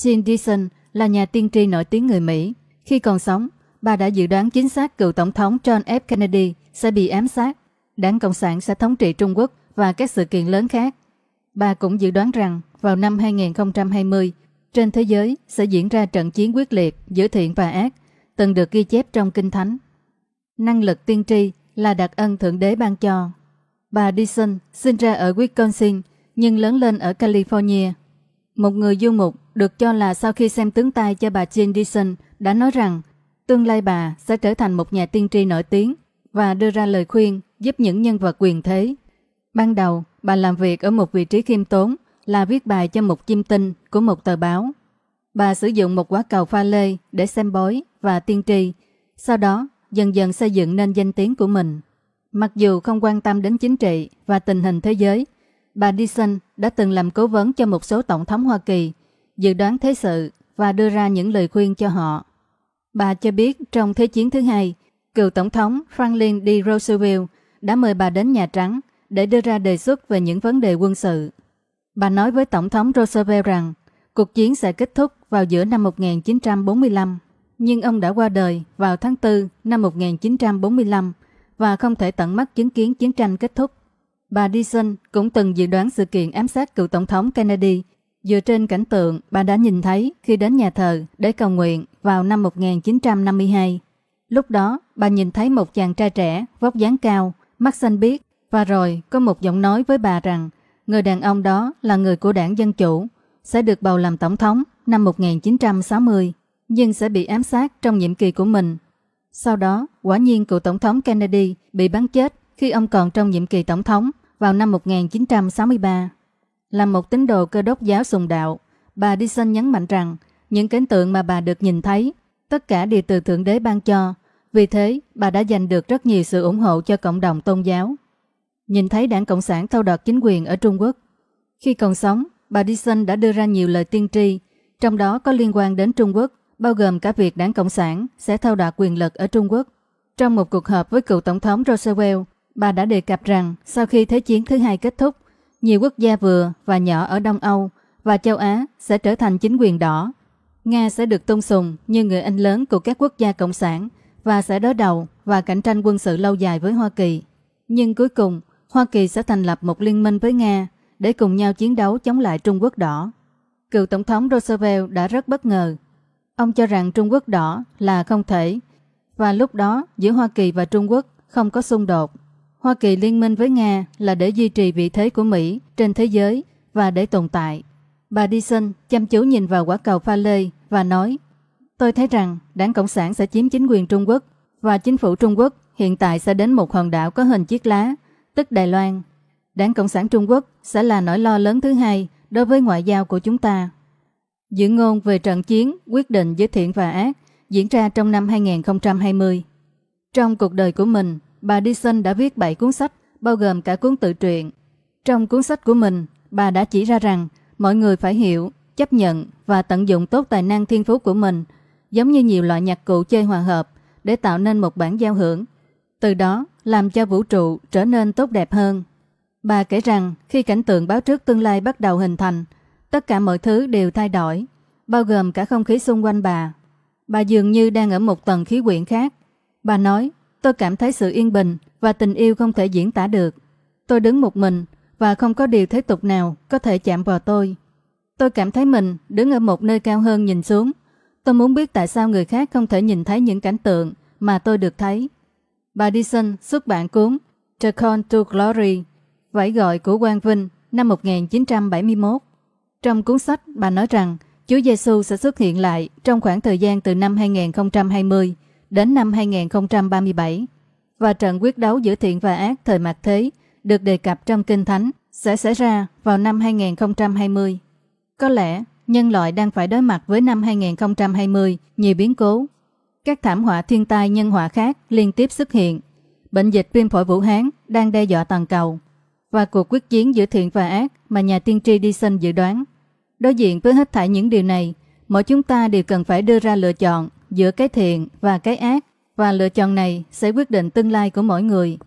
Jean Dyson là nhà tiên tri nổi tiếng người Mỹ. Khi còn sống, bà đã dự đoán chính xác cựu tổng thống John F. Kennedy sẽ bị ám sát, đảng Cộng sản sẽ thống trị Trung Quốc và các sự kiện lớn khác. Bà cũng dự đoán rằng vào năm 2020, trên thế giới sẽ diễn ra trận chiến quyết liệt giữa thiện và ác, từng được ghi chép trong Kinh Thánh. Năng lực tiên tri là đặc ân Thượng Đế ban cho. Bà Dyson sinh ra ở Wisconsin nhưng lớn lên ở California. Một người du mục được cho là sau khi xem tướng tay cho bà Jane Dixon đã nói rằng tương lai bà sẽ trở thành một nhà tiên tri nổi tiếng và đưa ra lời khuyên giúp những nhân vật quyền thế. Ban đầu, bà làm việc ở một vị trí khiêm tốn là viết bài cho một chim tinh của một tờ báo. Bà sử dụng một quả cầu pha lê để xem bói và tiên tri, sau đó dần dần xây dựng nên danh tiếng của mình. Mặc dù không quan tâm đến chính trị và tình hình thế giới, bà Dixon đã từng làm cố vấn cho một số tổng thống Hoa Kỳ – dự đoán thế sự và đưa ra những lời khuyên cho họ. Bà cho biết trong Thế chiến thứ hai, cựu Tổng thống Franklin D. Roosevelt đã mời bà đến Nhà Trắng để đưa ra đề xuất về những vấn đề quân sự. Bà nói với Tổng thống Roosevelt rằng cuộc chiến sẽ kết thúc vào giữa năm 1945, nhưng ông đã qua đời vào tháng 4 năm 1945 và không thể tận mắt chứng kiến chiến tranh kết thúc. Bà Dyson cũng từng dự đoán sự kiện ám sát cựu Tổng thống Kennedy Dựa trên cảnh tượng bà đã nhìn thấy khi đến nhà thờ để cầu nguyện vào năm 1952. Lúc đó, bà nhìn thấy một chàng trai trẻ, vóc dáng cao, mắt xanh biếc và rồi có một giọng nói với bà rằng người đàn ông đó là người của đảng Dân Chủ, sẽ được bầu làm tổng thống năm 1960, nhưng sẽ bị ám sát trong nhiệm kỳ của mình. Sau đó, quả nhiên cựu tổng thống Kennedy bị bắn chết khi ông còn trong nhiệm kỳ tổng thống vào năm 1963. Là một tín đồ cơ đốc giáo sùng đạo, bà Dyson nhấn mạnh rằng những cảnh tượng mà bà được nhìn thấy, tất cả đều từ Thượng Đế ban cho. Vì thế, bà đã giành được rất nhiều sự ủng hộ cho cộng đồng tôn giáo. Nhìn thấy đảng Cộng sản thâu đoạt chính quyền ở Trung Quốc. Khi còn sống, bà Dyson đã đưa ra nhiều lời tiên tri, trong đó có liên quan đến Trung Quốc, bao gồm cả việc đảng Cộng sản sẽ thâu đoạt quyền lực ở Trung Quốc. Trong một cuộc họp với cựu Tổng thống Roosevelt, bà đã đề cập rằng sau khi Thế chiến thứ hai kết thúc, nhiều quốc gia vừa và nhỏ ở Đông Âu và châu Á sẽ trở thành chính quyền đỏ. Nga sẽ được tôn sùng như người anh lớn của các quốc gia cộng sản và sẽ đối đầu và cạnh tranh quân sự lâu dài với Hoa Kỳ. Nhưng cuối cùng, Hoa Kỳ sẽ thành lập một liên minh với Nga để cùng nhau chiến đấu chống lại Trung Quốc đỏ. Cựu Tổng thống Roosevelt đã rất bất ngờ. Ông cho rằng Trung Quốc đỏ là không thể và lúc đó giữa Hoa Kỳ và Trung Quốc không có xung đột. Hoa Kỳ liên minh với Nga là để duy trì vị thế của Mỹ trên thế giới và để tồn tại. Bà Dyson chăm chú nhìn vào quả cầu pha lê và nói Tôi thấy rằng đảng Cộng sản sẽ chiếm chính quyền Trung Quốc và chính phủ Trung Quốc hiện tại sẽ đến một hòn đảo có hình chiếc lá, tức Đài Loan. Đảng Cộng sản Trung Quốc sẽ là nỗi lo lớn thứ hai đối với ngoại giao của chúng ta. Dự ngôn về trận chiến quyết định giữa thiện và ác diễn ra trong năm 2020. Trong cuộc đời của mình, bà Dyson đã viết 7 cuốn sách, bao gồm cả cuốn tự truyện. Trong cuốn sách của mình, bà đã chỉ ra rằng mọi người phải hiểu, chấp nhận và tận dụng tốt tài năng thiên phú của mình, giống như nhiều loại nhạc cụ chơi hòa hợp để tạo nên một bản giao hưởng. Từ đó, làm cho vũ trụ trở nên tốt đẹp hơn. Bà kể rằng khi cảnh tượng báo trước tương lai bắt đầu hình thành, tất cả mọi thứ đều thay đổi, bao gồm cả không khí xung quanh bà. Bà dường như đang ở một tầng khí quyển khác. Bà nói, Tôi cảm thấy sự yên bình và tình yêu không thể diễn tả được. Tôi đứng một mình và không có điều thế tục nào có thể chạm vào tôi. Tôi cảm thấy mình đứng ở một nơi cao hơn nhìn xuống. Tôi muốn biết tại sao người khác không thể nhìn thấy những cảnh tượng mà tôi được thấy. Bà Dyson xuất bản cuốn The Call to Glory, vẫy gọi của Quang Vinh năm 1971. Trong cuốn sách, bà nói rằng Chúa Giêsu sẽ xuất hiện lại trong khoảng thời gian từ năm 2020 đến năm 2037 và trận quyết đấu giữa thiện và ác thời mạt thế được đề cập trong Kinh Thánh sẽ xảy ra vào năm 2020. Có lẽ nhân loại đang phải đối mặt với năm 2020 nhiều biến cố. Các thảm họa thiên tai nhân họa khác liên tiếp xuất hiện. Bệnh dịch viêm phổi Vũ Hán đang đe dọa toàn cầu và cuộc quyết chiến giữa thiện và ác mà nhà tiên tri Dyson dự đoán. Đối diện với hết thảy những điều này, mỗi chúng ta đều cần phải đưa ra lựa chọn giữa cái thiện và cái ác và lựa chọn này sẽ quyết định tương lai của mỗi người.